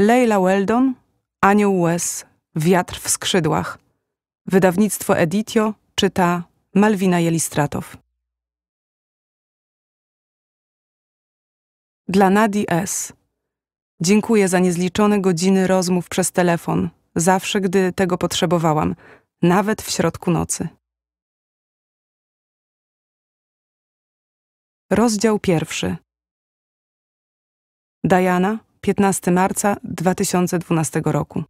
Leila Weldon, Anioł Łez, Wiatr w skrzydłach. Wydawnictwo Editio czyta Malwina Jelistratow. Dla Nadi S. Dziękuję za niezliczone godziny rozmów przez telefon, zawsze gdy tego potrzebowałam, nawet w środku nocy. Rozdział pierwszy. Diana, 15 marca 2012 roku.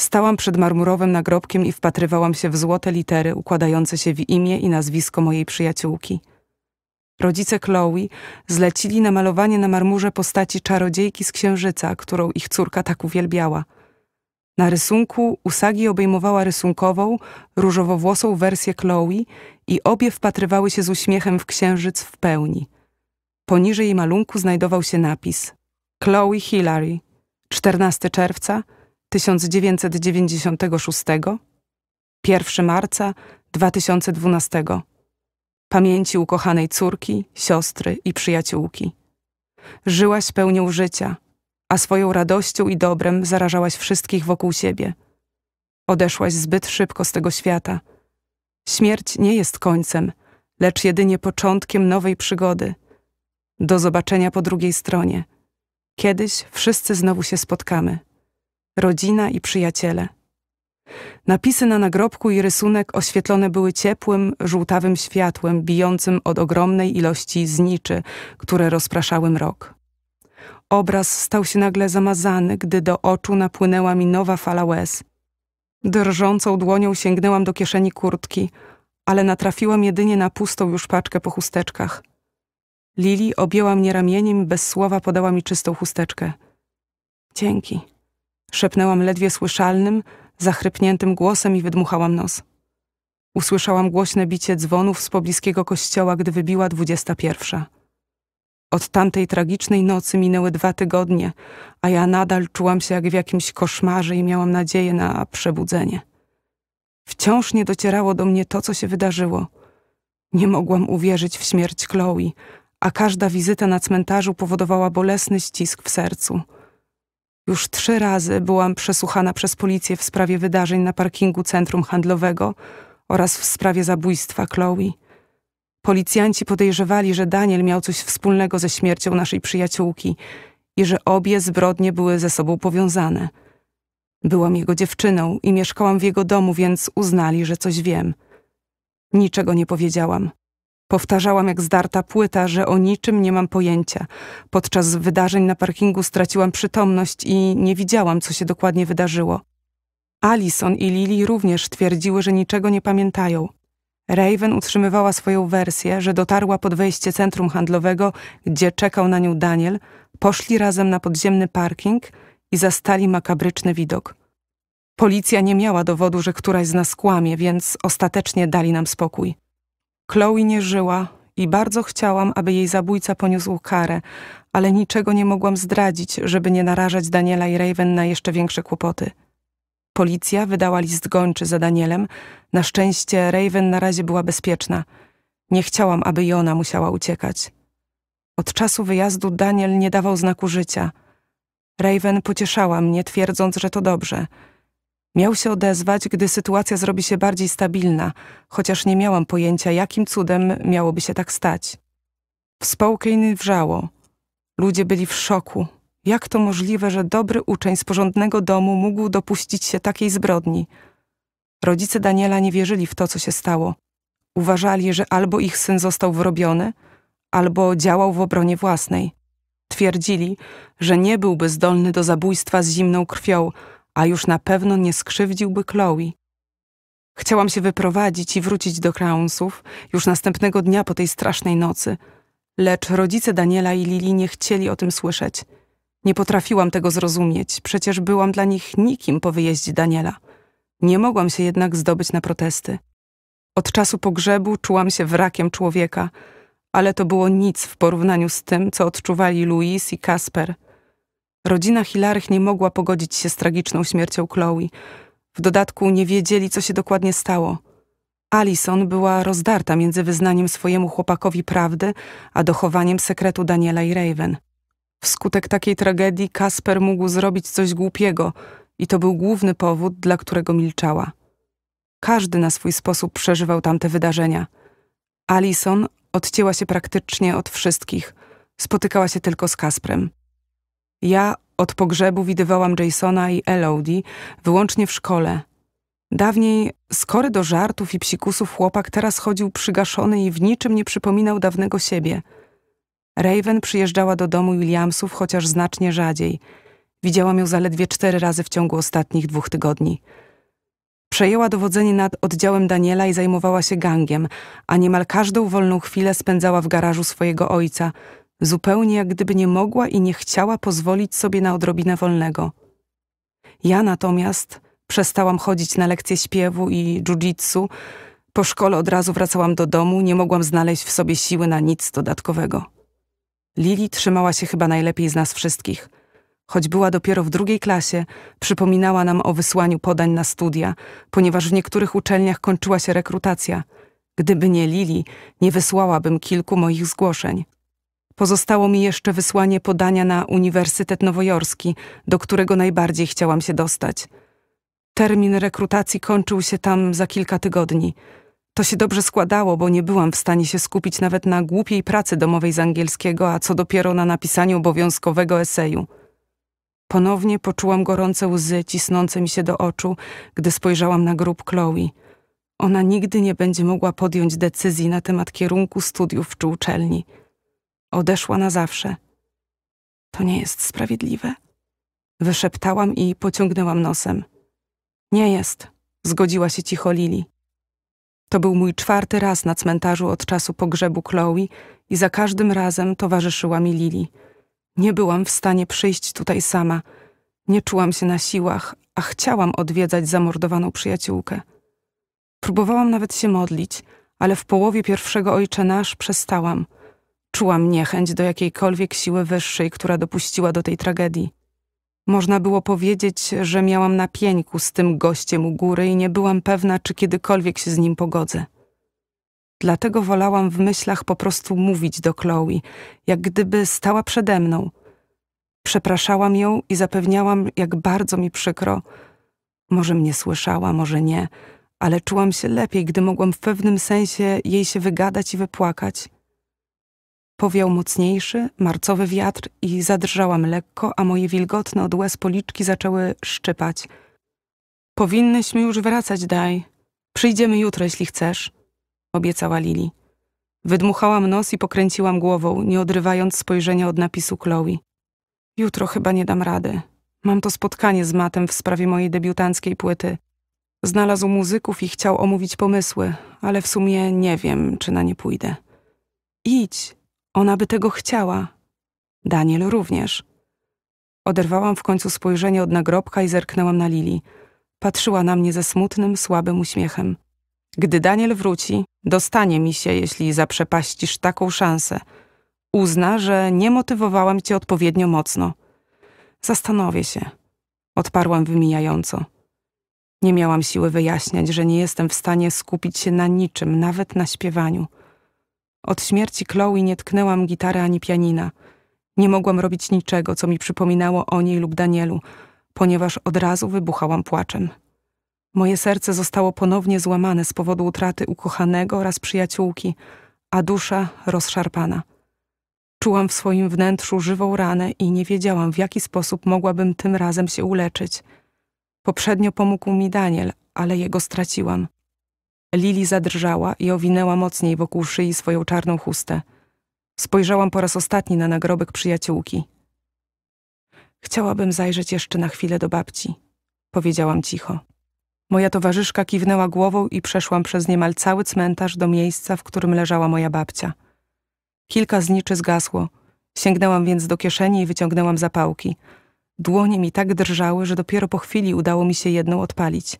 Stałam przed marmurowym nagrobkiem i wpatrywałam się w złote litery układające się w imię i nazwisko mojej przyjaciółki. Rodzice Chloe zlecili namalowanie na marmurze postaci czarodziejki z księżyca, którą ich córka tak uwielbiała. Na rysunku Usagi obejmowała rysunkową, różowowłosą wersję Chloe i obie wpatrywały się z uśmiechem w księżyc w pełni – Poniżej malunku znajdował się napis Chloe Hillary, 14 czerwca 1996, 1 marca 2012. Pamięci ukochanej córki, siostry i przyjaciółki. Żyłaś pełnią życia, a swoją radością i dobrem zarażałaś wszystkich wokół siebie. Odeszłaś zbyt szybko z tego świata. Śmierć nie jest końcem, lecz jedynie początkiem nowej przygody, do zobaczenia po drugiej stronie. Kiedyś wszyscy znowu się spotkamy. Rodzina i przyjaciele. Napisy na nagrobku i rysunek oświetlone były ciepłym, żółtawym światłem bijącym od ogromnej ilości zniczy, które rozpraszały mrok. Obraz stał się nagle zamazany, gdy do oczu napłynęła mi nowa fala łez. Drżącą dłonią sięgnęłam do kieszeni kurtki, ale natrafiłam jedynie na pustą już paczkę po chusteczkach – Lili objęła mnie ramieniem i bez słowa podała mi czystą chusteczkę. Dzięki. Szepnęłam ledwie słyszalnym, zachrypniętym głosem i wydmuchałam nos. Usłyszałam głośne bicie dzwonów z pobliskiego kościoła, gdy wybiła dwudziesta pierwsza. Od tamtej tragicznej nocy minęły dwa tygodnie, a ja nadal czułam się jak w jakimś koszmarze i miałam nadzieję na przebudzenie. Wciąż nie docierało do mnie to, co się wydarzyło. Nie mogłam uwierzyć w śmierć Chloe, a każda wizyta na cmentarzu powodowała bolesny ścisk w sercu. Już trzy razy byłam przesłuchana przez policję w sprawie wydarzeń na parkingu centrum handlowego oraz w sprawie zabójstwa Chloe. Policjanci podejrzewali, że Daniel miał coś wspólnego ze śmiercią naszej przyjaciółki i że obie zbrodnie były ze sobą powiązane. Byłam jego dziewczyną i mieszkałam w jego domu, więc uznali, że coś wiem. Niczego nie powiedziałam. Powtarzałam jak zdarta płyta, że o niczym nie mam pojęcia. Podczas wydarzeń na parkingu straciłam przytomność i nie widziałam, co się dokładnie wydarzyło. Alison i Lily również twierdziły, że niczego nie pamiętają. Raven utrzymywała swoją wersję, że dotarła pod wejście centrum handlowego, gdzie czekał na nią Daniel, poszli razem na podziemny parking i zastali makabryczny widok. Policja nie miała dowodu, że któraś z nas kłamie, więc ostatecznie dali nam spokój. Chloe nie żyła i bardzo chciałam, aby jej zabójca poniósł karę, ale niczego nie mogłam zdradzić, żeby nie narażać Daniela i Raven na jeszcze większe kłopoty. Policja wydała list gończy za Danielem. Na szczęście Raven na razie była bezpieczna. Nie chciałam, aby i ona musiała uciekać. Od czasu wyjazdu Daniel nie dawał znaku życia. Raven pocieszała mnie, twierdząc, że to dobrze – Miał się odezwać, gdy sytuacja zrobi się bardziej stabilna, chociaż nie miałam pojęcia, jakim cudem miałoby się tak stać. W Spokane wrzało. Ludzie byli w szoku. Jak to możliwe, że dobry uczeń z porządnego domu mógł dopuścić się takiej zbrodni? Rodzice Daniela nie wierzyli w to, co się stało. Uważali, że albo ich syn został wrobiony, albo działał w obronie własnej. Twierdzili, że nie byłby zdolny do zabójstwa z zimną krwią, a już na pewno nie skrzywdziłby Chloe. Chciałam się wyprowadzić i wrócić do Crownsów już następnego dnia po tej strasznej nocy, lecz rodzice Daniela i Lili nie chcieli o tym słyszeć. Nie potrafiłam tego zrozumieć, przecież byłam dla nich nikim po wyjeździe Daniela. Nie mogłam się jednak zdobyć na protesty. Od czasu pogrzebu czułam się wrakiem człowieka, ale to było nic w porównaniu z tym, co odczuwali Louis i Kasper – Rodzina Hilarych nie mogła pogodzić się z tragiczną śmiercią Chloe. W dodatku nie wiedzieli, co się dokładnie stało. Alison była rozdarta między wyznaniem swojemu chłopakowi prawdy, a dochowaniem sekretu Daniela i Raven. Wskutek takiej tragedii Kasper mógł zrobić coś głupiego i to był główny powód, dla którego milczała. Każdy na swój sposób przeżywał tamte wydarzenia. Alison odcięła się praktycznie od wszystkich. Spotykała się tylko z Kasprem. Ja od pogrzebu widywałam Jasona i Elodie wyłącznie w szkole. Dawniej skory do żartów i psikusów chłopak teraz chodził przygaszony i w niczym nie przypominał dawnego siebie. Raven przyjeżdżała do domu Williamsów, chociaż znacznie rzadziej. Widziałam ją zaledwie cztery razy w ciągu ostatnich dwóch tygodni. Przejęła dowodzenie nad oddziałem Daniela i zajmowała się gangiem, a niemal każdą wolną chwilę spędzała w garażu swojego ojca – zupełnie jak gdyby nie mogła i nie chciała pozwolić sobie na odrobinę wolnego. Ja natomiast przestałam chodzić na lekcje śpiewu i jiu-jitsu, po szkole od razu wracałam do domu, nie mogłam znaleźć w sobie siły na nic dodatkowego. Lili trzymała się chyba najlepiej z nas wszystkich. Choć była dopiero w drugiej klasie, przypominała nam o wysłaniu podań na studia, ponieważ w niektórych uczelniach kończyła się rekrutacja. Gdyby nie Lili, nie wysłałabym kilku moich zgłoszeń. Pozostało mi jeszcze wysłanie podania na Uniwersytet Nowojorski, do którego najbardziej chciałam się dostać. Termin rekrutacji kończył się tam za kilka tygodni. To się dobrze składało, bo nie byłam w stanie się skupić nawet na głupiej pracy domowej z angielskiego, a co dopiero na napisaniu obowiązkowego eseju. Ponownie poczułam gorące łzy cisnące mi się do oczu, gdy spojrzałam na grób Chloe. Ona nigdy nie będzie mogła podjąć decyzji na temat kierunku studiów czy uczelni. Odeszła na zawsze. To nie jest sprawiedliwe. Wyszeptałam i pociągnęłam nosem. Nie jest, zgodziła się cicho Lili. To był mój czwarty raz na cmentarzu od czasu pogrzebu Chloe i za każdym razem towarzyszyła mi Lili. Nie byłam w stanie przyjść tutaj sama. Nie czułam się na siłach, a chciałam odwiedzać zamordowaną przyjaciółkę. Próbowałam nawet się modlić, ale w połowie pierwszego Ojcze Nasz przestałam – Czułam niechęć do jakiejkolwiek siły wyższej, która dopuściła do tej tragedii. Można było powiedzieć, że miałam na pieńku z tym gościem u góry i nie byłam pewna, czy kiedykolwiek się z nim pogodzę. Dlatego wolałam w myślach po prostu mówić do Chloe, jak gdyby stała przede mną. Przepraszałam ją i zapewniałam, jak bardzo mi przykro. Może mnie słyszała, może nie, ale czułam się lepiej, gdy mogłam w pewnym sensie jej się wygadać i wypłakać. Powiał mocniejszy, marcowy wiatr i zadrżałam lekko, a moje wilgotne od łez policzki zaczęły szczypać. Powinnyśmy już wracać, Daj. Przyjdziemy jutro, jeśli chcesz, obiecała Lili. Wydmuchałam nos i pokręciłam głową, nie odrywając spojrzenia od napisu Chloe. Jutro chyba nie dam rady. Mam to spotkanie z Matem w sprawie mojej debiutanckiej płyty. Znalazł muzyków i chciał omówić pomysły, ale w sumie nie wiem, czy na nie pójdę. Idź, ona by tego chciała. Daniel również. Oderwałam w końcu spojrzenie od nagrobka i zerknęłam na Lili. Patrzyła na mnie ze smutnym, słabym uśmiechem. Gdy Daniel wróci, dostanie mi się, jeśli zaprzepaścisz taką szansę. Uzna, że nie motywowałam cię odpowiednio mocno. Zastanowię się. Odparłam wymijająco. Nie miałam siły wyjaśniać, że nie jestem w stanie skupić się na niczym, nawet na śpiewaniu. Od śmierci Chloe nie tknęłam gitary ani pianina. Nie mogłam robić niczego, co mi przypominało o niej lub Danielu, ponieważ od razu wybuchałam płaczem. Moje serce zostało ponownie złamane z powodu utraty ukochanego oraz przyjaciółki, a dusza rozszarpana. Czułam w swoim wnętrzu żywą ranę i nie wiedziałam, w jaki sposób mogłabym tym razem się uleczyć. Poprzednio pomógł mi Daniel, ale jego straciłam. Lili zadrżała i owinęła mocniej wokół szyi swoją czarną chustę. Spojrzałam po raz ostatni na nagrobek przyjaciółki. Chciałabym zajrzeć jeszcze na chwilę do babci, powiedziałam cicho. Moja towarzyszka kiwnęła głową i przeszłam przez niemal cały cmentarz do miejsca, w którym leżała moja babcia. Kilka zniczy zgasło. Sięgnęłam więc do kieszeni i wyciągnęłam zapałki. Dłonie mi tak drżały, że dopiero po chwili udało mi się jedną odpalić –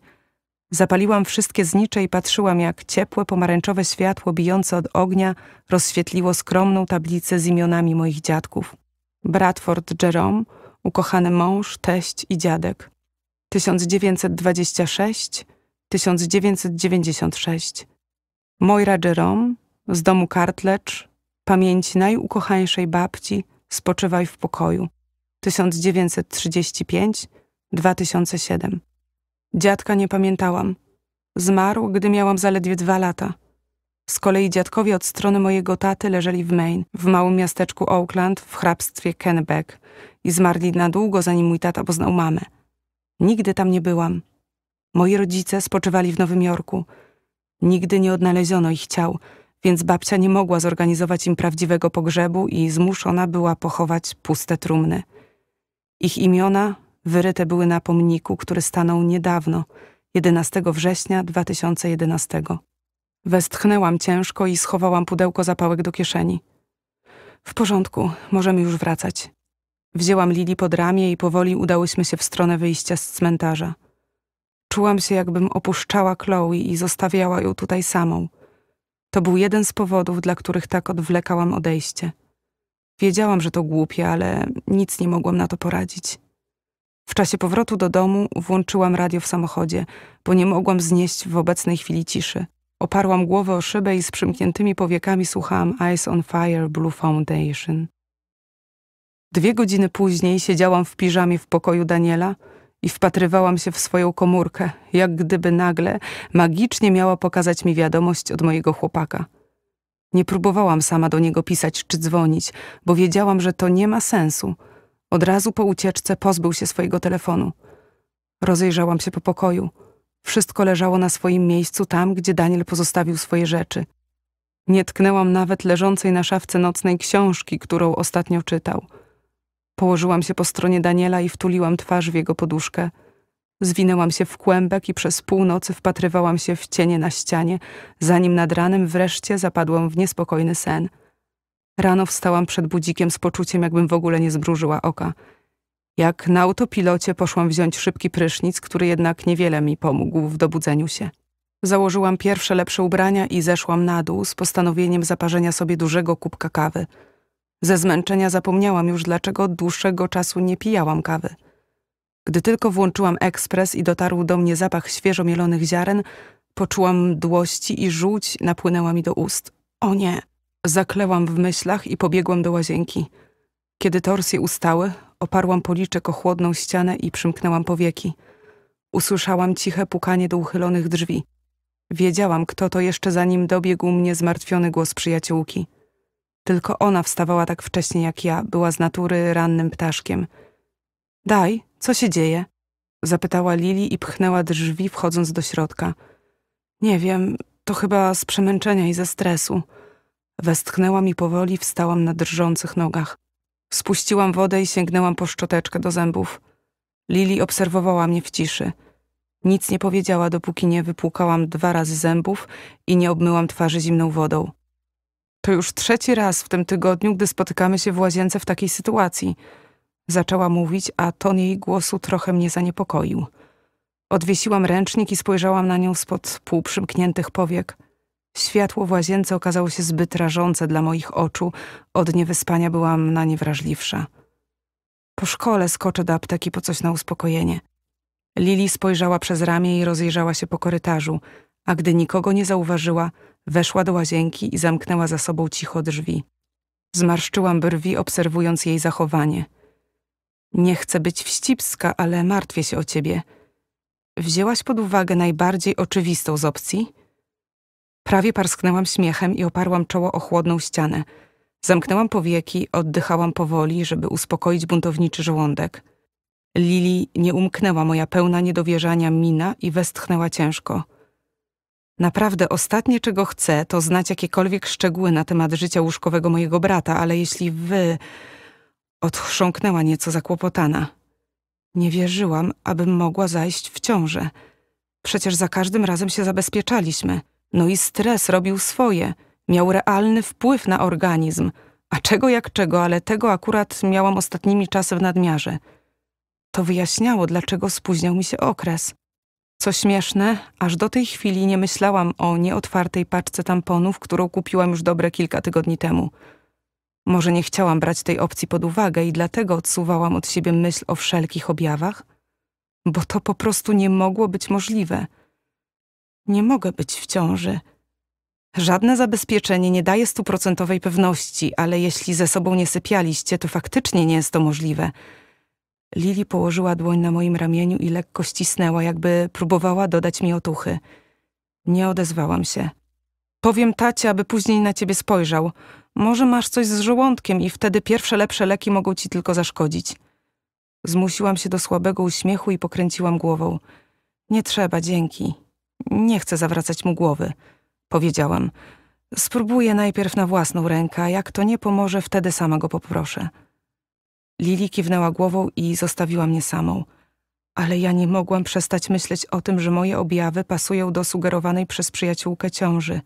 Zapaliłam wszystkie znicze i patrzyłam, jak ciepłe, pomarańczowe światło bijące od ognia rozświetliło skromną tablicę z imionami moich dziadków. Bradford Jerome, ukochany mąż, teść i dziadek. 1926, 1996. Moira Jerome, z domu Kartlecz, pamięć najukochańszej babci, spoczywaj w pokoju. 1935, 2007. Dziadka nie pamiętałam. Zmarł, gdy miałam zaledwie dwa lata. Z kolei dziadkowie od strony mojego taty leżeli w Maine, w małym miasteczku Oakland, w hrabstwie Kennebec i zmarli na długo, zanim mój tata poznał mamę. Nigdy tam nie byłam. Moi rodzice spoczywali w Nowym Jorku. Nigdy nie odnaleziono ich ciał, więc babcia nie mogła zorganizować im prawdziwego pogrzebu i zmuszona była pochować puste trumny. Ich imiona wyryte były na pomniku, który stanął niedawno, 11 września 2011. Westchnęłam ciężko i schowałam pudełko zapałek do kieszeni. W porządku, możemy już wracać. Wzięłam Lili pod ramię i powoli udałyśmy się w stronę wyjścia z cmentarza. Czułam się, jakbym opuszczała Chloe i zostawiała ją tutaj samą. To był jeden z powodów, dla których tak odwlekałam odejście. Wiedziałam, że to głupie, ale nic nie mogłam na to poradzić. W czasie powrotu do domu włączyłam radio w samochodzie, bo nie mogłam znieść w obecnej chwili ciszy. Oparłam głowę o szybę i z przymkniętymi powiekami słuchałam Eyes on Fire Blue Foundation. Dwie godziny później siedziałam w piżamie w pokoju Daniela i wpatrywałam się w swoją komórkę, jak gdyby nagle magicznie miała pokazać mi wiadomość od mojego chłopaka. Nie próbowałam sama do niego pisać czy dzwonić, bo wiedziałam, że to nie ma sensu – od razu po ucieczce pozbył się swojego telefonu. Rozejrzałam się po pokoju. Wszystko leżało na swoim miejscu, tam, gdzie Daniel pozostawił swoje rzeczy. Nie tknęłam nawet leżącej na szafce nocnej książki, którą ostatnio czytał. Położyłam się po stronie Daniela i wtuliłam twarz w jego poduszkę. Zwinęłam się w kłębek i przez północy wpatrywałam się w cienie na ścianie, zanim nad ranem wreszcie zapadłam w niespokojny sen – Rano wstałam przed budzikiem z poczuciem, jakbym w ogóle nie zbrużyła oka. Jak na autopilocie poszłam wziąć szybki prysznic, który jednak niewiele mi pomógł w dobudzeniu się. Założyłam pierwsze lepsze ubrania i zeszłam na dół z postanowieniem zaparzenia sobie dużego kubka kawy. Ze zmęczenia zapomniałam już, dlaczego od dłuższego czasu nie pijałam kawy. Gdy tylko włączyłam ekspres i dotarł do mnie zapach świeżo mielonych ziaren, poczułam mdłości i żółć napłynęła mi do ust. O nie! Zaklełam w myślach i pobiegłam do łazienki. Kiedy torsje ustały, oparłam policzek o chłodną ścianę i przymknęłam powieki. Usłyszałam ciche pukanie do uchylonych drzwi. Wiedziałam, kto to jeszcze zanim dobiegł mnie zmartwiony głos przyjaciółki. Tylko ona wstawała tak wcześnie jak ja, była z natury rannym ptaszkiem. Daj, co się dzieje? Zapytała Lili i pchnęła drzwi, wchodząc do środka. Nie wiem, to chyba z przemęczenia i ze stresu. Westchnęłam i powoli wstałam na drżących nogach. Spuściłam wodę i sięgnęłam po szczoteczkę do zębów. Lili obserwowała mnie w ciszy. Nic nie powiedziała, dopóki nie wypłukałam dwa razy zębów i nie obmyłam twarzy zimną wodą. To już trzeci raz w tym tygodniu, gdy spotykamy się w łazience w takiej sytuacji. Zaczęła mówić, a ton jej głosu trochę mnie zaniepokoił. Odwiesiłam ręcznik i spojrzałam na nią spod półprzymkniętych powiek. Światło w łazience okazało się zbyt rażące dla moich oczu. Od niewyspania byłam na nie wrażliwsza. Po szkole skoczę do apteki po coś na uspokojenie. Lili spojrzała przez ramię i rozejrzała się po korytarzu, a gdy nikogo nie zauważyła, weszła do łazienki i zamknęła za sobą cicho drzwi. Zmarszczyłam brwi, obserwując jej zachowanie. Nie chcę być wścibska, ale martwię się o ciebie. Wzięłaś pod uwagę najbardziej oczywistą z opcji – Prawie parsknęłam śmiechem i oparłam czoło o chłodną ścianę. Zamknęłam powieki, oddychałam powoli, żeby uspokoić buntowniczy żołądek. Lili nie umknęła moja pełna niedowierzania mina i westchnęła ciężko. Naprawdę ostatnie, czego chcę, to znać jakiekolwiek szczegóły na temat życia łóżkowego mojego brata, ale jeśli wy... Odchrząknęła nieco zakłopotana. Nie wierzyłam, abym mogła zajść w ciążę. Przecież za każdym razem się zabezpieczaliśmy. No i stres robił swoje, miał realny wpływ na organizm, a czego jak czego, ale tego akurat miałam ostatnimi czasy w nadmiarze. To wyjaśniało, dlaczego spóźniał mi się okres. Co śmieszne, aż do tej chwili nie myślałam o nieotwartej paczce tamponów, którą kupiłam już dobre kilka tygodni temu. Może nie chciałam brać tej opcji pod uwagę i dlatego odsuwałam od siebie myśl o wszelkich objawach? Bo to po prostu nie mogło być możliwe – nie mogę być w ciąży. Żadne zabezpieczenie nie daje stuprocentowej pewności, ale jeśli ze sobą nie sypialiście, to faktycznie nie jest to możliwe. Lili położyła dłoń na moim ramieniu i lekko ścisnęła, jakby próbowała dodać mi otuchy. Nie odezwałam się. Powiem tacie, aby później na ciebie spojrzał. Może masz coś z żołądkiem i wtedy pierwsze lepsze leki mogą ci tylko zaszkodzić. Zmusiłam się do słabego uśmiechu i pokręciłam głową. Nie trzeba, dzięki. Nie chcę zawracać mu głowy, powiedziałam. Spróbuję najpierw na własną rękę, jak to nie pomoże, wtedy sama go poproszę. Lili kiwnęła głową i zostawiła mnie samą. Ale ja nie mogłam przestać myśleć o tym, że moje objawy pasują do sugerowanej przez przyjaciółkę ciąży.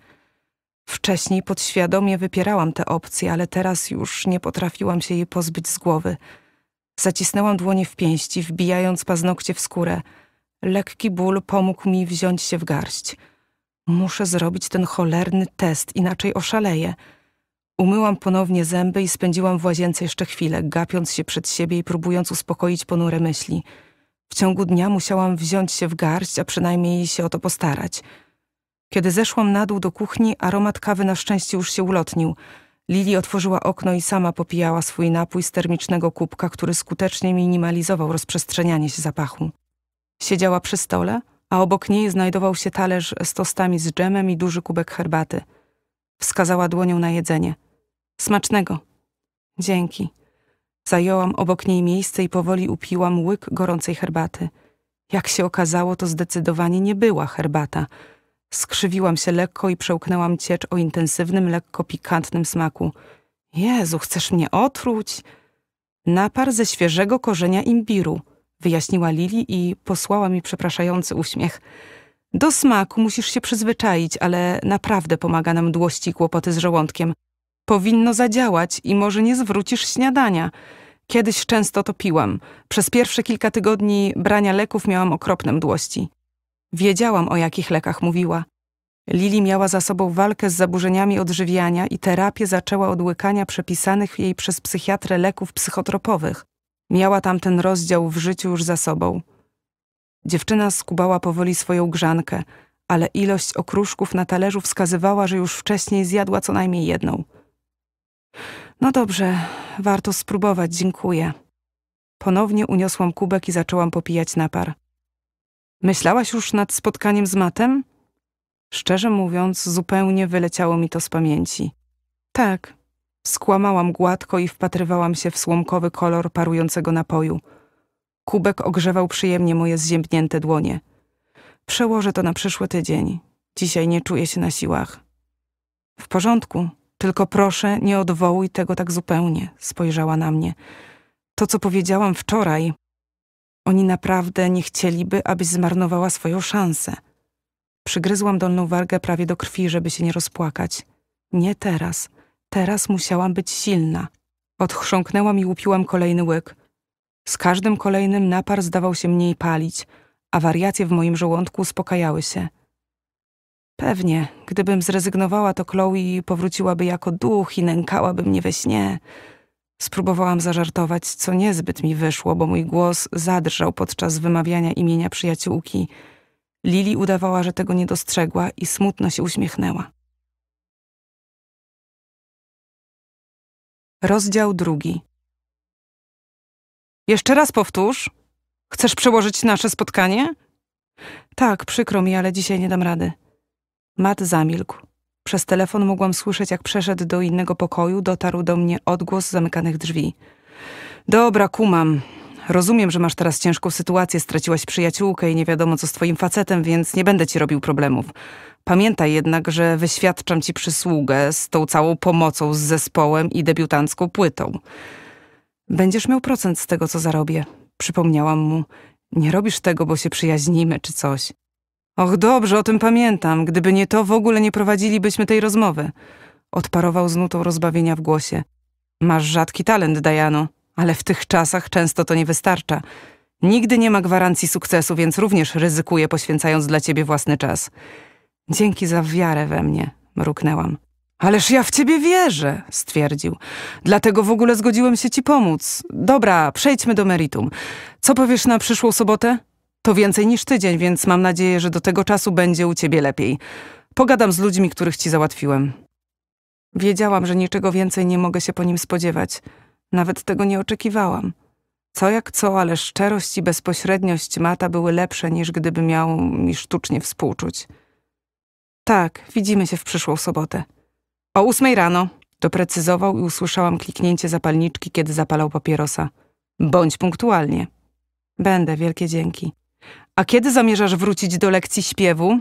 Wcześniej podświadomie wypierałam te opcje, ale teraz już nie potrafiłam się jej pozbyć z głowy. Zacisnęłam dłonie w pięści, wbijając paznokcie w skórę – Lekki ból pomógł mi wziąć się w garść. Muszę zrobić ten cholerny test, inaczej oszaleję. Umyłam ponownie zęby i spędziłam w łazience jeszcze chwilę, gapiąc się przed siebie i próbując uspokoić ponure myśli. W ciągu dnia musiałam wziąć się w garść, a przynajmniej się o to postarać. Kiedy zeszłam na dół do kuchni, aromat kawy na szczęście już się ulotnił. Lili otworzyła okno i sama popijała swój napój z termicznego kubka, który skutecznie minimalizował rozprzestrzenianie się zapachu. Siedziała przy stole, a obok niej znajdował się talerz z tostami z dżemem i duży kubek herbaty. Wskazała dłonią na jedzenie. Smacznego. Dzięki. Zajęłam obok niej miejsce i powoli upiłam łyk gorącej herbaty. Jak się okazało, to zdecydowanie nie była herbata. Skrzywiłam się lekko i przełknęłam ciecz o intensywnym, lekko pikantnym smaku. Jezu, chcesz mnie otruć? Napar ze świeżego korzenia imbiru wyjaśniła Lili i posłała mi przepraszający uśmiech. Do smaku musisz się przyzwyczaić, ale naprawdę pomaga nam dłości i kłopoty z żołądkiem. Powinno zadziałać i może nie zwrócisz śniadania. Kiedyś często to piłam. Przez pierwsze kilka tygodni brania leków miałam okropne mdłości. Wiedziałam, o jakich lekach mówiła. Lili miała za sobą walkę z zaburzeniami odżywiania i terapię zaczęła od łykania przepisanych jej przez psychiatrę leków psychotropowych. Miała tamten rozdział w życiu już za sobą. Dziewczyna skubała powoli swoją grzankę, ale ilość okruszków na talerzu wskazywała, że już wcześniej zjadła co najmniej jedną. No dobrze, warto spróbować, dziękuję. Ponownie uniosłam kubek i zaczęłam popijać napar. Myślałaś już nad spotkaniem z Matem? Szczerze mówiąc, zupełnie wyleciało mi to z pamięci. Tak, Skłamałam gładko i wpatrywałam się w słomkowy kolor parującego napoju. Kubek ogrzewał przyjemnie moje zziębnięte dłonie. Przełożę to na przyszły tydzień. Dzisiaj nie czuję się na siłach. W porządku, tylko proszę, nie odwołuj tego tak zupełnie, spojrzała na mnie. To, co powiedziałam wczoraj, oni naprawdę nie chcieliby, abyś zmarnowała swoją szansę. Przygryzłam dolną wargę prawie do krwi, żeby się nie rozpłakać. Nie teraz teraz musiałam być silna. Odchrząknęłam i łupiłam kolejny łyk. Z każdym kolejnym napar zdawał się mniej palić, a wariacje w moim żołądku uspokajały się. Pewnie, gdybym zrezygnowała, to Chloe powróciłaby jako duch i nękałaby mnie we śnie. Spróbowałam zażartować, co niezbyt mi wyszło, bo mój głos zadrżał podczas wymawiania imienia przyjaciółki. Lili udawała, że tego nie dostrzegła i smutno się uśmiechnęła. Rozdział drugi. Jeszcze raz powtórz. Chcesz przełożyć nasze spotkanie? Tak, przykro mi, ale dzisiaj nie dam rady. Matt zamilkł. Przez telefon mogłam słyszeć, jak przeszedł do innego pokoju, dotarł do mnie odgłos zamykanych drzwi. Dobra, kumam. Rozumiem, że masz teraz ciężką sytuację, straciłaś przyjaciółkę i nie wiadomo co z twoim facetem, więc nie będę ci robił problemów. Pamiętaj jednak, że wyświadczam ci przysługę z tą całą pomocą z zespołem i debiutancką płytą. Będziesz miał procent z tego, co zarobię. Przypomniałam mu. Nie robisz tego, bo się przyjaźnimy czy coś. Och, dobrze, o tym pamiętam. Gdyby nie to, w ogóle nie prowadzilibyśmy tej rozmowy. Odparował z nutą rozbawienia w głosie. Masz rzadki talent, Dajano, ale w tych czasach często to nie wystarcza. Nigdy nie ma gwarancji sukcesu, więc również ryzykuję, poświęcając dla ciebie własny czas. Dzięki za wiarę we mnie, mruknęłam. Ależ ja w ciebie wierzę, stwierdził. Dlatego w ogóle zgodziłem się ci pomóc. Dobra, przejdźmy do meritum. Co powiesz na przyszłą sobotę? To więcej niż tydzień, więc mam nadzieję, że do tego czasu będzie u ciebie lepiej. Pogadam z ludźmi, których ci załatwiłem. Wiedziałam, że niczego więcej nie mogę się po nim spodziewać. Nawet tego nie oczekiwałam. Co jak co, ale szczerość i bezpośredniość Mata były lepsze niż gdyby miał mi sztucznie współczuć. Tak, widzimy się w przyszłą sobotę. O ósmej rano, doprecyzował i usłyszałam kliknięcie zapalniczki, kiedy zapalał papierosa. Bądź punktualnie. Będę, wielkie dzięki. A kiedy zamierzasz wrócić do lekcji śpiewu?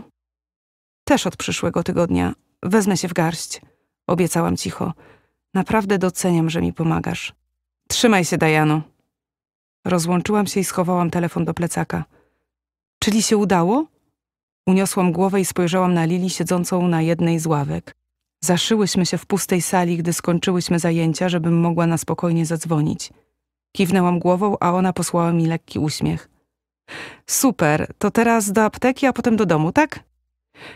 Też od przyszłego tygodnia. Wezmę się w garść. Obiecałam cicho. Naprawdę doceniam, że mi pomagasz. Trzymaj się, Dajano. Rozłączyłam się i schowałam telefon do plecaka. Czyli się udało? Uniosłam głowę i spojrzałam na Lili siedzącą na jednej z ławek. Zaszyłyśmy się w pustej sali, gdy skończyłyśmy zajęcia, żebym mogła na spokojnie zadzwonić. Kiwnęłam głową, a ona posłała mi lekki uśmiech. Super, to teraz do apteki, a potem do domu, tak?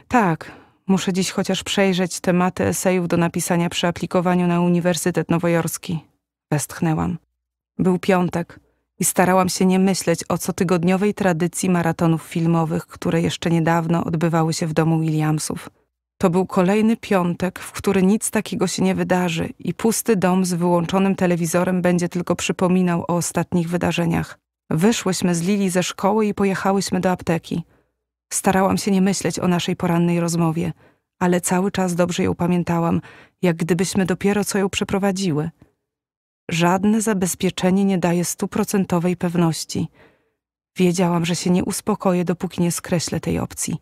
Tak, muszę dziś chociaż przejrzeć tematy esejów do napisania przy aplikowaniu na Uniwersytet Nowojorski. Westchnęłam. Był piątek i starałam się nie myśleć o cotygodniowej tradycji maratonów filmowych, które jeszcze niedawno odbywały się w domu Williamsów. To był kolejny piątek, w który nic takiego się nie wydarzy i pusty dom z wyłączonym telewizorem będzie tylko przypominał o ostatnich wydarzeniach. Wyszłyśmy z Lili ze szkoły i pojechałyśmy do apteki. Starałam się nie myśleć o naszej porannej rozmowie, ale cały czas dobrze ją pamiętałam, jak gdybyśmy dopiero co ją przeprowadziły – Żadne zabezpieczenie nie daje stuprocentowej pewności. Wiedziałam, że się nie uspokoję, dopóki nie skreślę tej opcji.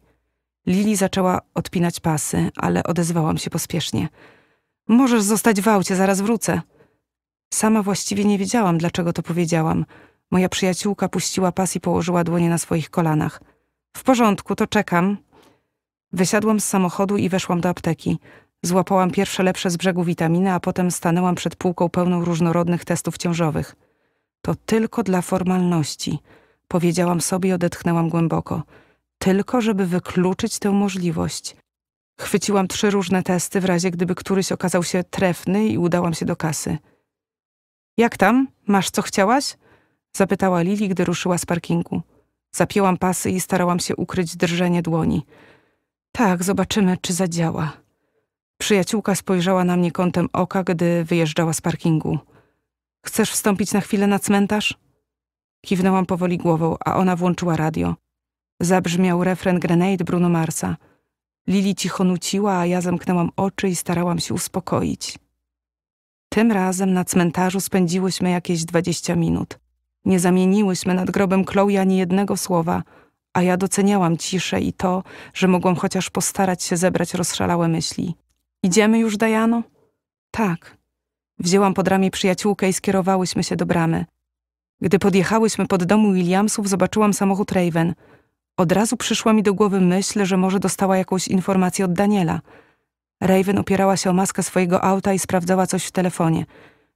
Lili zaczęła odpinać pasy, ale odezwałam się pospiesznie. Możesz zostać w aucie, zaraz wrócę. Sama właściwie nie wiedziałam, dlaczego to powiedziałam. Moja przyjaciółka puściła pas i położyła dłonie na swoich kolanach. W porządku, to czekam. Wysiadłam z samochodu i weszłam do apteki. Złapałam pierwsze lepsze z brzegu witaminy, a potem stanęłam przed półką pełną różnorodnych testów ciążowych. To tylko dla formalności, powiedziałam sobie i odetchnęłam głęboko. Tylko, żeby wykluczyć tę możliwość. Chwyciłam trzy różne testy, w razie gdyby któryś okazał się trefny i udałam się do kasy. Jak tam? Masz co chciałaś? Zapytała Lili, gdy ruszyła z parkingu. Zapięłam pasy i starałam się ukryć drżenie dłoni. Tak, zobaczymy, czy zadziała. Przyjaciółka spojrzała na mnie kątem oka, gdy wyjeżdżała z parkingu. Chcesz wstąpić na chwilę na cmentarz? Kiwnęłam powoli głową, a ona włączyła radio. Zabrzmiał refren Grenade Bruno Marsa. Lili cicho nuciła, a ja zamknęłam oczy i starałam się uspokoić. Tym razem na cmentarzu spędziłyśmy jakieś dwadzieścia minut. Nie zamieniłyśmy nad grobem Chloe ani jednego słowa, a ja doceniałam ciszę i to, że mogłam chociaż postarać się zebrać rozszalałe myśli. Idziemy już, Dajano? Tak. Wzięłam pod ramię przyjaciółkę i skierowałyśmy się do bramy. Gdy podjechałyśmy pod domu Williamsów, zobaczyłam samochód Raven. Od razu przyszła mi do głowy myśl, że może dostała jakąś informację od Daniela. Raven opierała się o maskę swojego auta i sprawdzała coś w telefonie.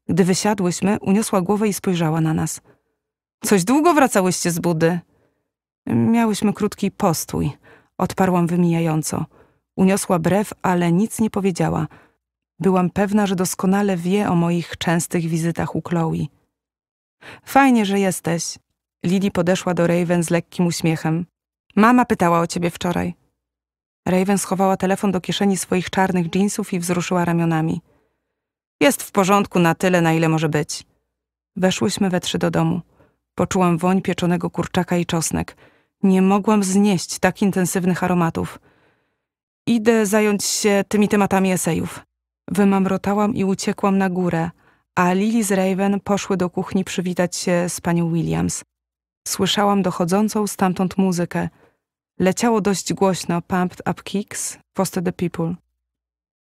Gdy wysiadłyśmy, uniosła głowę i spojrzała na nas. Coś długo wracałyście z budy? Miałyśmy krótki postój, odparłam wymijająco. Uniosła brew, ale nic nie powiedziała. Byłam pewna, że doskonale wie o moich częstych wizytach u Chloe. Fajnie, że jesteś. Lili podeszła do Raven z lekkim uśmiechem. Mama pytała o ciebie wczoraj. Raven schowała telefon do kieszeni swoich czarnych dżinsów i wzruszyła ramionami. Jest w porządku na tyle, na ile może być. Weszłyśmy we trzy do domu. Poczułam woń pieczonego kurczaka i czosnek. Nie mogłam znieść tak intensywnych aromatów – Idę zająć się tymi tematami esejów. Wymamrotałam i uciekłam na górę, a Lily z Raven poszły do kuchni przywitać się z panią Williams. Słyszałam dochodzącą stamtąd muzykę. Leciało dość głośno Pumped Up Kicks, Foster the People.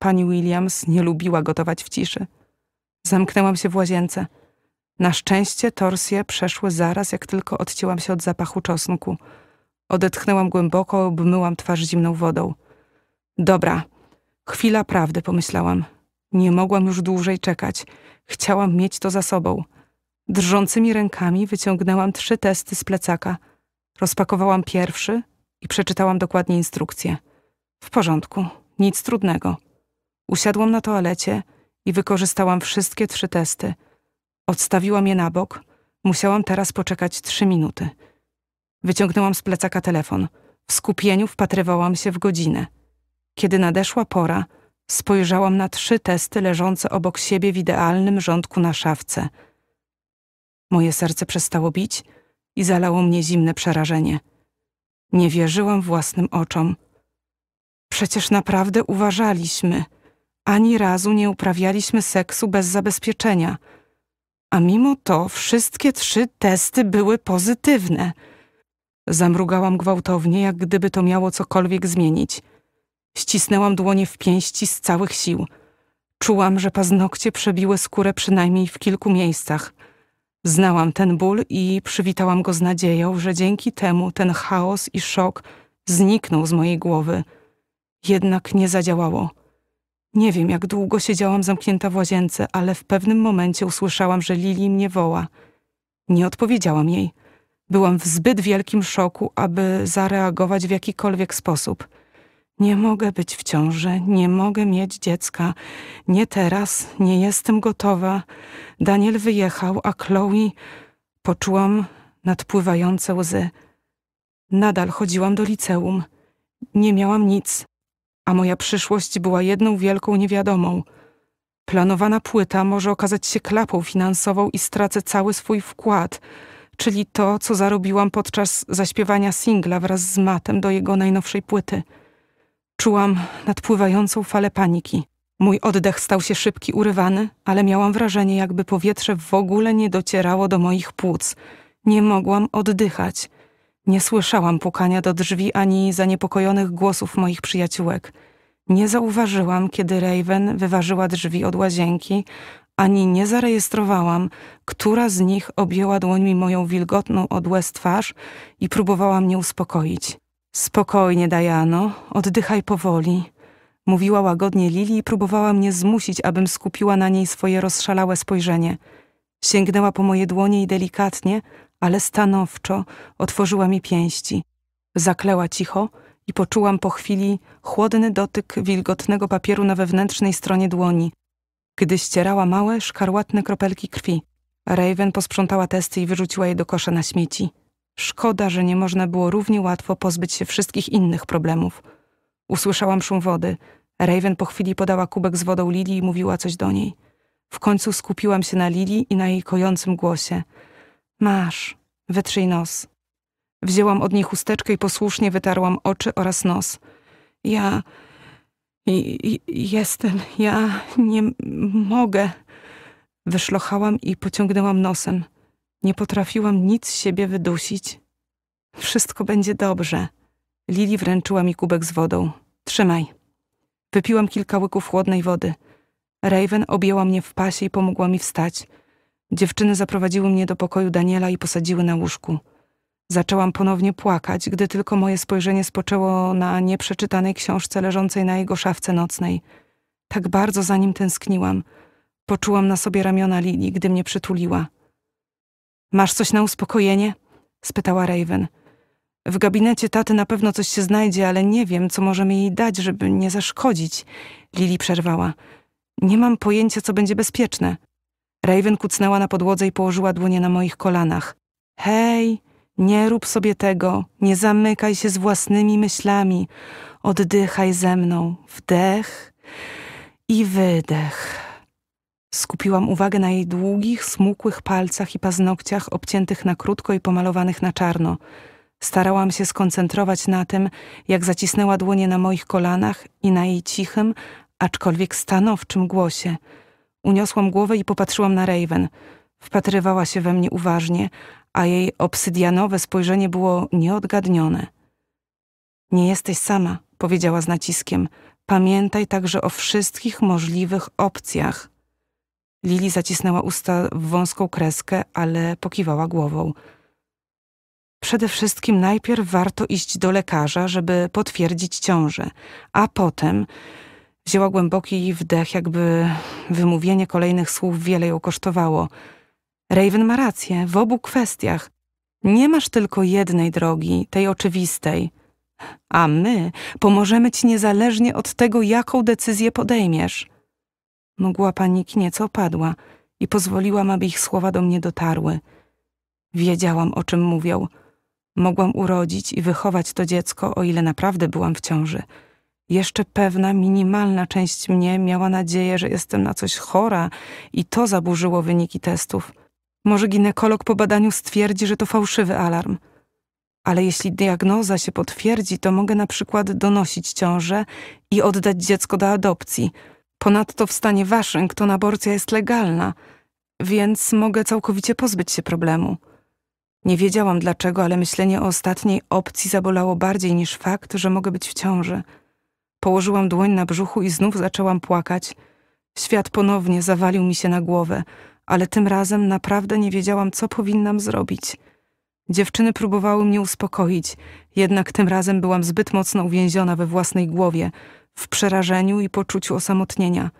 Pani Williams nie lubiła gotować w ciszy. Zamknęłam się w łazience. Na szczęście torsje przeszły zaraz, jak tylko odcięłam się od zapachu czosnku. Odetchnęłam głęboko, obmyłam twarz zimną wodą – Dobra, chwila prawdy, pomyślałam. Nie mogłam już dłużej czekać. Chciałam mieć to za sobą. Drżącymi rękami wyciągnęłam trzy testy z plecaka. Rozpakowałam pierwszy i przeczytałam dokładnie instrukcję. W porządku, nic trudnego. Usiadłam na toalecie i wykorzystałam wszystkie trzy testy. Odstawiłam je na bok. Musiałam teraz poczekać trzy minuty. Wyciągnęłam z plecaka telefon. W skupieniu wpatrywałam się w godzinę. Kiedy nadeszła pora, spojrzałam na trzy testy leżące obok siebie w idealnym rządku na szafce. Moje serce przestało bić i zalało mnie zimne przerażenie. Nie wierzyłam własnym oczom. Przecież naprawdę uważaliśmy. Ani razu nie uprawialiśmy seksu bez zabezpieczenia. A mimo to wszystkie trzy testy były pozytywne. Zamrugałam gwałtownie, jak gdyby to miało cokolwiek zmienić – Ścisnęłam dłonie w pięści z całych sił. Czułam, że paznokcie przebiły skórę przynajmniej w kilku miejscach. Znałam ten ból i przywitałam go z nadzieją, że dzięki temu ten chaos i szok zniknął z mojej głowy. Jednak nie zadziałało. Nie wiem, jak długo siedziałam zamknięta w łazience, ale w pewnym momencie usłyszałam, że Lili mnie woła. Nie odpowiedziałam jej. Byłam w zbyt wielkim szoku, aby zareagować w jakikolwiek sposób. Nie mogę być w ciąży, nie mogę mieć dziecka. Nie teraz, nie jestem gotowa. Daniel wyjechał, a Chloe poczułam nadpływające łzy. Nadal chodziłam do liceum. Nie miałam nic, a moja przyszłość była jedną wielką niewiadomą. Planowana płyta może okazać się klapą finansową i stracę cały swój wkład, czyli to, co zarobiłam podczas zaśpiewania singla wraz z matem do jego najnowszej płyty – Czułam nadpływającą falę paniki. Mój oddech stał się szybki, urywany, ale miałam wrażenie, jakby powietrze w ogóle nie docierało do moich płuc. Nie mogłam oddychać. Nie słyszałam pukania do drzwi ani zaniepokojonych głosów moich przyjaciółek. Nie zauważyłam, kiedy Raven wyważyła drzwi od łazienki, ani nie zarejestrowałam, która z nich objęła dłońmi moją wilgotną od łez twarz i próbowała mnie uspokoić. Spokojnie, Dajano, oddychaj powoli. Mówiła łagodnie Lili i próbowała mnie zmusić, abym skupiła na niej swoje rozszalałe spojrzenie. Sięgnęła po moje dłonie i delikatnie, ale stanowczo otworzyła mi pięści. Zakleła cicho i poczułam po chwili chłodny dotyk wilgotnego papieru na wewnętrznej stronie dłoni, gdy ścierała małe, szkarłatne kropelki krwi. Raven posprzątała testy i wyrzuciła je do kosza na śmieci. Szkoda, że nie można było równie łatwo pozbyć się wszystkich innych problemów. Usłyszałam szum wody. Raven po chwili podała kubek z wodą Lili i mówiła coś do niej. W końcu skupiłam się na Lili i na jej kojącym głosie. Masz, wytrzyj nos. Wzięłam od niej chusteczkę i posłusznie wytarłam oczy oraz nos. Ja... I, jestem, ja nie mogę. Wyszlochałam i pociągnęłam nosem. Nie potrafiłam nic z siebie wydusić. Wszystko będzie dobrze. Lili wręczyła mi kubek z wodą. Trzymaj. Wypiłam kilka łyków chłodnej wody. Raven objęła mnie w pasie i pomogła mi wstać. Dziewczyny zaprowadziły mnie do pokoju Daniela i posadziły na łóżku. Zaczęłam ponownie płakać, gdy tylko moje spojrzenie spoczęło na nieprzeczytanej książce leżącej na jego szafce nocnej. Tak bardzo za nim tęskniłam. Poczułam na sobie ramiona Lili, gdy mnie przytuliła. Masz coś na uspokojenie? spytała Raven. W gabinecie taty na pewno coś się znajdzie, ale nie wiem, co możemy jej dać, żeby nie zaszkodzić. Lili przerwała. Nie mam pojęcia, co będzie bezpieczne. Raven kucnęła na podłodze i położyła dłonie na moich kolanach. Hej, nie rób sobie tego, nie zamykaj się z własnymi myślami. Oddychaj ze mną. Wdech i wydech. Skupiłam uwagę na jej długich, smukłych palcach i paznokciach obciętych na krótko i pomalowanych na czarno. Starałam się skoncentrować na tym, jak zacisnęła dłonie na moich kolanach i na jej cichym, aczkolwiek stanowczym głosie. Uniosłam głowę i popatrzyłam na Raven. Wpatrywała się we mnie uważnie, a jej obsydianowe spojrzenie było nieodgadnione. Nie jesteś sama, powiedziała z naciskiem. Pamiętaj także o wszystkich możliwych opcjach. Lili zacisnęła usta w wąską kreskę, ale pokiwała głową. Przede wszystkim najpierw warto iść do lekarza, żeby potwierdzić ciążę, a potem wzięła głęboki wdech, jakby wymówienie kolejnych słów wiele ją kosztowało. Raven ma rację w obu kwestiach. Nie masz tylko jednej drogi, tej oczywistej. A my pomożemy ci niezależnie od tego, jaką decyzję podejmiesz. Mgła paniki nieco opadła i pozwoliłam, aby ich słowa do mnie dotarły. Wiedziałam, o czym mówią. Mogłam urodzić i wychować to dziecko, o ile naprawdę byłam w ciąży. Jeszcze pewna, minimalna część mnie miała nadzieję, że jestem na coś chora i to zaburzyło wyniki testów. Może ginekolog po badaniu stwierdzi, że to fałszywy alarm. Ale jeśli diagnoza się potwierdzi, to mogę na przykład donosić ciążę i oddać dziecko do adopcji – Ponadto w stanie Waszyngton aborcja jest legalna, więc mogę całkowicie pozbyć się problemu. Nie wiedziałam dlaczego, ale myślenie o ostatniej opcji zabolało bardziej niż fakt, że mogę być w ciąży. Położyłam dłoń na brzuchu i znów zaczęłam płakać. Świat ponownie zawalił mi się na głowę, ale tym razem naprawdę nie wiedziałam, co powinnam zrobić. Dziewczyny próbowały mnie uspokoić, jednak tym razem byłam zbyt mocno uwięziona we własnej głowie, w przerażeniu i poczuciu osamotnienia.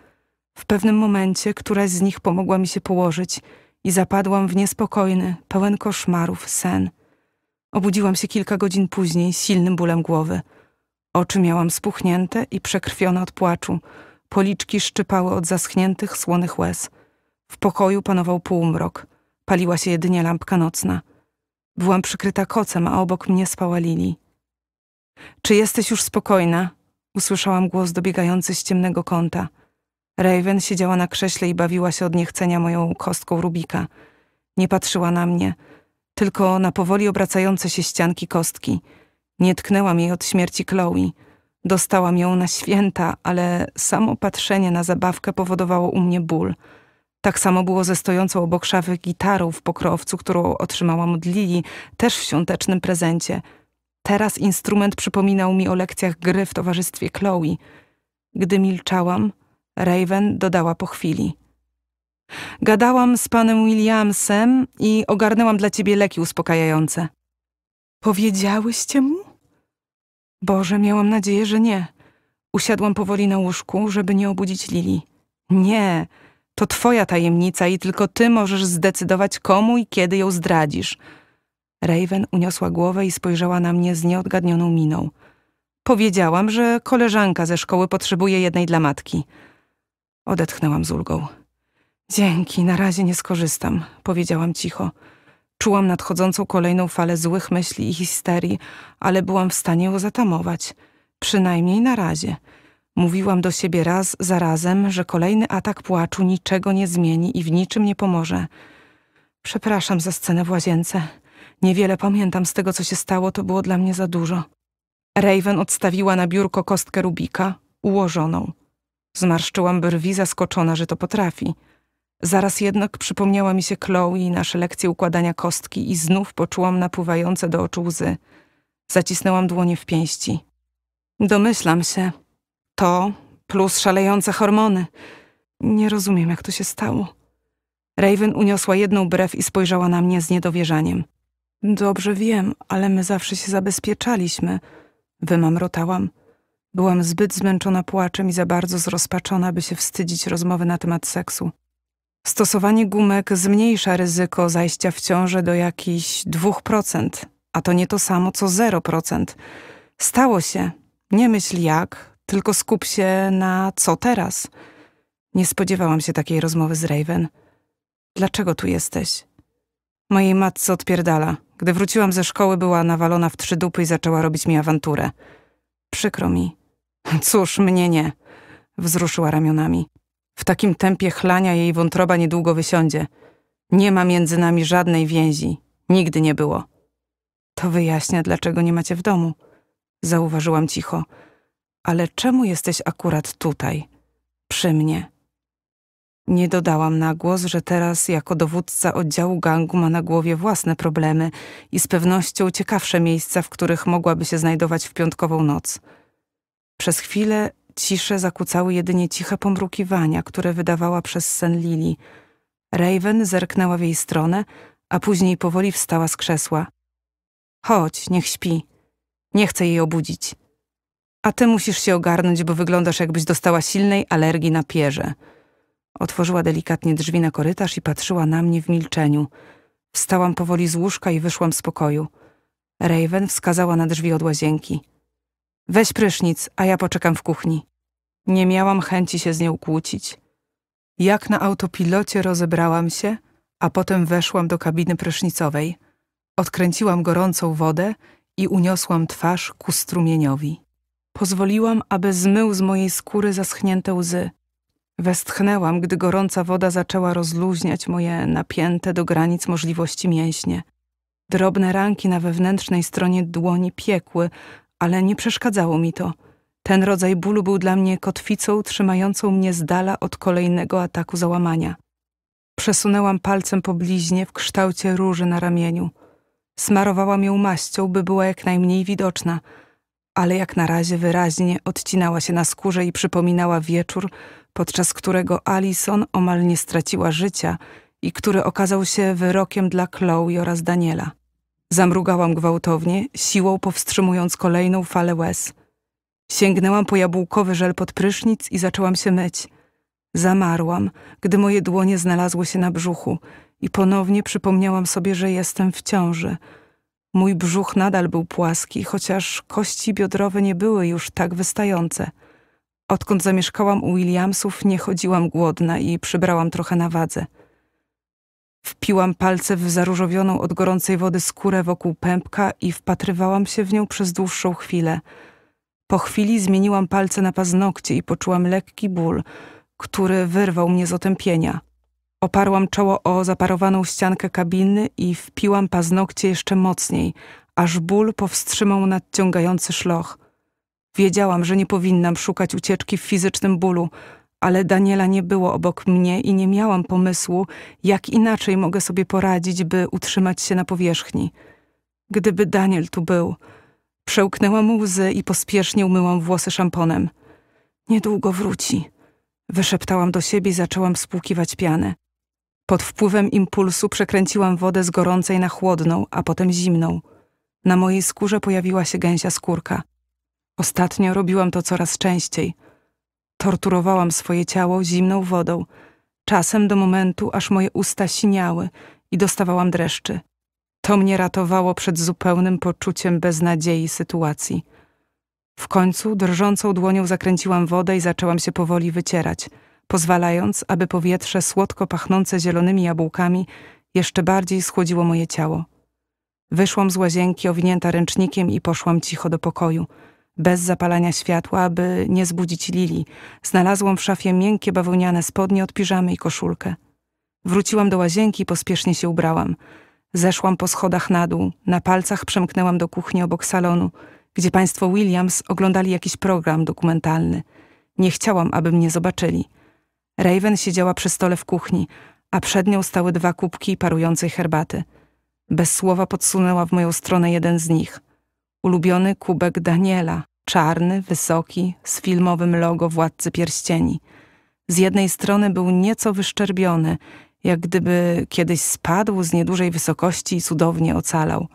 W pewnym momencie któraś z nich pomogła mi się położyć i zapadłam w niespokojny, pełen koszmarów sen. Obudziłam się kilka godzin później z silnym bólem głowy. Oczy miałam spuchnięte i przekrwione od płaczu. Policzki szczypały od zaschniętych, słonych łez. W pokoju panował półmrok. Paliła się jedynie lampka nocna. Byłam przykryta kocem, a obok mnie spała Lili. Czy jesteś już spokojna? usłyszałam głos dobiegający z ciemnego kąta. Raven siedziała na krześle i bawiła się od niechcenia moją kostką Rubika. Nie patrzyła na mnie, tylko na powoli obracające się ścianki kostki. Nie tknęłam jej od śmierci Chloe. Dostałam ją na święta, ale samo patrzenie na zabawkę powodowało u mnie ból. Tak samo było ze stojącą obok szafy gitarą w pokrowcu, którą otrzymałam od Lili, też w świątecznym prezencie – Teraz instrument przypominał mi o lekcjach gry w towarzystwie Chloe. Gdy milczałam, Raven dodała po chwili. Gadałam z panem Williamsem i ogarnęłam dla ciebie leki uspokajające. Powiedziałyście mu? Boże, miałam nadzieję, że nie. Usiadłam powoli na łóżku, żeby nie obudzić Lili. Nie, to twoja tajemnica i tylko ty możesz zdecydować, komu i kiedy ją zdradzisz – Raven uniosła głowę i spojrzała na mnie z nieodgadnioną miną. Powiedziałam, że koleżanka ze szkoły potrzebuje jednej dla matki. Odetchnęłam z ulgą. Dzięki, na razie nie skorzystam, powiedziałam cicho. Czułam nadchodzącą kolejną falę złych myśli i histerii, ale byłam w stanie ją zatamować. Przynajmniej na razie. Mówiłam do siebie raz za razem, że kolejny atak płaczu niczego nie zmieni i w niczym nie pomoże. Przepraszam za scenę w łazience. Niewiele pamiętam z tego, co się stało, to było dla mnie za dużo. Raven odstawiła na biurko kostkę Rubika, ułożoną. Zmarszczyłam brwi, zaskoczona, że to potrafi. Zaraz jednak przypomniała mi się Chloe i nasze lekcje układania kostki i znów poczułam napływające do oczu łzy. Zacisnęłam dłonie w pięści. Domyślam się. To plus szalejące hormony. Nie rozumiem, jak to się stało. Raven uniosła jedną brew i spojrzała na mnie z niedowierzaniem. Dobrze wiem, ale my zawsze się zabezpieczaliśmy. Wymamrotałam. Byłam zbyt zmęczona płaczem i za bardzo zrozpaczona, by się wstydzić rozmowy na temat seksu. Stosowanie gumek zmniejsza ryzyko zajścia w ciążę do jakichś 2%, a to nie to samo co 0%. Stało się. Nie myśl jak, tylko skup się na co teraz. Nie spodziewałam się takiej rozmowy z Raven. Dlaczego tu jesteś? Mojej matce odpierdala. Gdy wróciłam ze szkoły, była nawalona w trzy dupy i zaczęła robić mi awanturę. Przykro mi. Cóż, mnie nie. Wzruszyła ramionami. W takim tempie chlania jej wątroba niedługo wysiądzie. Nie ma między nami żadnej więzi. Nigdy nie było. To wyjaśnia, dlaczego nie macie w domu. Zauważyłam cicho. Ale czemu jesteś akurat tutaj? Przy mnie. Nie dodałam na głos, że teraz jako dowódca oddziału gangu ma na głowie własne problemy i z pewnością ciekawsze miejsca, w których mogłaby się znajdować w piątkową noc. Przez chwilę ciszę zakłócały jedynie ciche pomrukiwania, które wydawała przez sen Lili. Raven zerknęła w jej stronę, a później powoli wstała z krzesła. Chodź, niech śpi. Nie chcę jej obudzić. A ty musisz się ogarnąć, bo wyglądasz jakbyś dostała silnej alergii na pierze. Otworzyła delikatnie drzwi na korytarz i patrzyła na mnie w milczeniu. Wstałam powoli z łóżka i wyszłam z pokoju. Raven wskazała na drzwi od łazienki. Weź prysznic, a ja poczekam w kuchni. Nie miałam chęci się z nią kłócić. Jak na autopilocie rozebrałam się, a potem weszłam do kabiny prysznicowej. Odkręciłam gorącą wodę i uniosłam twarz ku strumieniowi. Pozwoliłam, aby zmył z mojej skóry zaschnięte łzy. Westchnęłam, gdy gorąca woda zaczęła rozluźniać moje napięte do granic możliwości mięśnie. Drobne ranki na wewnętrznej stronie dłoni piekły, ale nie przeszkadzało mi to. Ten rodzaj bólu był dla mnie kotwicą trzymającą mnie z dala od kolejnego ataku załamania. Przesunęłam palcem po bliźnie w kształcie róży na ramieniu. Smarowałam ją maścią, by była jak najmniej widoczna, ale jak na razie wyraźnie odcinała się na skórze i przypominała wieczór, podczas którego Alison omal nie straciła życia i który okazał się wyrokiem dla Chloe oraz Daniela. Zamrugałam gwałtownie, siłą powstrzymując kolejną falę łez. Sięgnęłam po jabłkowy żel pod prysznic i zaczęłam się myć. Zamarłam, gdy moje dłonie znalazły się na brzuchu i ponownie przypomniałam sobie, że jestem w ciąży. Mój brzuch nadal był płaski, chociaż kości biodrowe nie były już tak wystające – Odkąd zamieszkałam u Williamsów, nie chodziłam głodna i przybrałam trochę na wadze. Wpiłam palce w zaróżowioną od gorącej wody skórę wokół pępka i wpatrywałam się w nią przez dłuższą chwilę. Po chwili zmieniłam palce na paznokcie i poczułam lekki ból, który wyrwał mnie z otępienia. Oparłam czoło o zaparowaną ściankę kabiny i wpiłam paznokcie jeszcze mocniej, aż ból powstrzymał nadciągający szloch – Wiedziałam, że nie powinnam szukać ucieczki w fizycznym bólu, ale Daniela nie było obok mnie i nie miałam pomysłu, jak inaczej mogę sobie poradzić, by utrzymać się na powierzchni. Gdyby Daniel tu był. Przełknęłam łzy i pospiesznie umyłam włosy szamponem. Niedługo wróci. Wyszeptałam do siebie i zaczęłam spłukiwać pianę. Pod wpływem impulsu przekręciłam wodę z gorącej na chłodną, a potem zimną. Na mojej skórze pojawiła się gęsia skórka – Ostatnio robiłam to coraz częściej. Torturowałam swoje ciało zimną wodą, czasem do momentu, aż moje usta siniały i dostawałam dreszczy. To mnie ratowało przed zupełnym poczuciem beznadziei sytuacji. W końcu drżącą dłonią zakręciłam wodę i zaczęłam się powoli wycierać, pozwalając, aby powietrze słodko pachnące zielonymi jabłkami jeszcze bardziej schłodziło moje ciało. Wyszłam z łazienki owinięta ręcznikiem i poszłam cicho do pokoju – bez zapalania światła, aby nie zbudzić Lili. Znalazłam w szafie miękkie bawełniane spodnie od piżamy i koszulkę. Wróciłam do łazienki i pospiesznie się ubrałam. Zeszłam po schodach na dół, na palcach przemknęłam do kuchni obok salonu, gdzie państwo Williams oglądali jakiś program dokumentalny. Nie chciałam, aby mnie zobaczyli. Raven siedziała przy stole w kuchni, a przed nią stały dwa kubki parującej herbaty. Bez słowa podsunęła w moją stronę jeden z nich. Ulubiony kubek Daniela, czarny, wysoki, z filmowym logo władcy pierścieni. Z jednej strony był nieco wyszczerbiony, jak gdyby kiedyś spadł z niedużej wysokości i cudownie ocalał.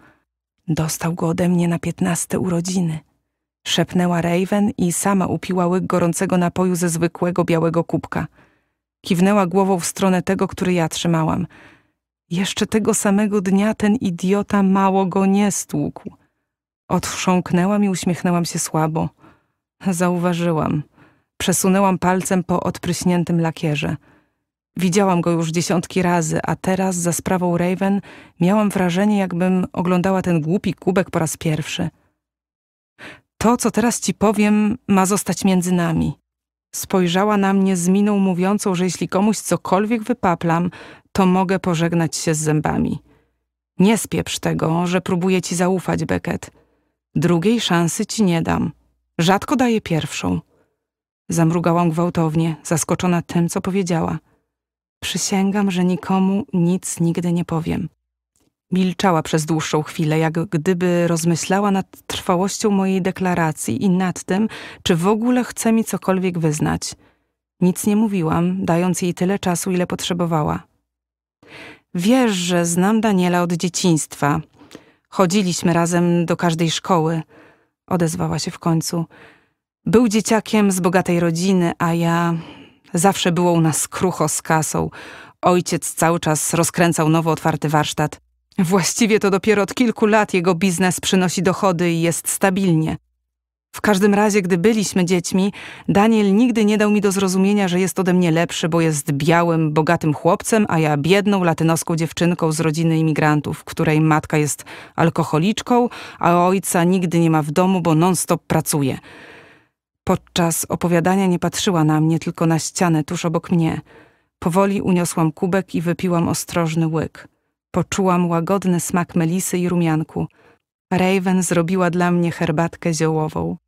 Dostał go ode mnie na piętnaste urodziny. Szepnęła Raven i sama upiła łyk gorącego napoju ze zwykłego białego kubka. Kiwnęła głową w stronę tego, który ja trzymałam. Jeszcze tego samego dnia ten idiota mało go nie stłukł. Odchrząknęłam i uśmiechnęłam się słabo. Zauważyłam. Przesunęłam palcem po odpryśniętym lakierze. Widziałam go już dziesiątki razy, a teraz za sprawą Raven miałam wrażenie, jakbym oglądała ten głupi kubek po raz pierwszy. To, co teraz ci powiem, ma zostać między nami. Spojrzała na mnie z miną mówiącą, że jeśli komuś cokolwiek wypaplam, to mogę pożegnać się z zębami. Nie spieprz tego, że próbuję ci zaufać, Beckett. Drugiej szansy ci nie dam. Rzadko daję pierwszą. Zamrugałam gwałtownie, zaskoczona tym, co powiedziała. Przysięgam, że nikomu nic nigdy nie powiem. Milczała przez dłuższą chwilę, jak gdyby rozmyślała nad trwałością mojej deklaracji i nad tym, czy w ogóle chce mi cokolwiek wyznać. Nic nie mówiłam, dając jej tyle czasu, ile potrzebowała. Wiesz, że znam Daniela od dzieciństwa, Chodziliśmy razem do każdej szkoły, odezwała się w końcu. Był dzieciakiem z bogatej rodziny, a ja zawsze było u nas krucho z kasą. Ojciec cały czas rozkręcał nowo otwarty warsztat. Właściwie to dopiero od kilku lat jego biznes przynosi dochody i jest stabilnie. W każdym razie, gdy byliśmy dziećmi, Daniel nigdy nie dał mi do zrozumienia, że jest ode mnie lepszy, bo jest białym, bogatym chłopcem, a ja biedną, latynoską dziewczynką z rodziny imigrantów, której matka jest alkoholiczką, a ojca nigdy nie ma w domu, bo non-stop pracuje. Podczas opowiadania nie patrzyła na mnie, tylko na ścianę tuż obok mnie. Powoli uniosłam kubek i wypiłam ostrożny łyk. Poczułam łagodny smak melisy i rumianku. Raven zrobiła dla mnie herbatkę ziołową.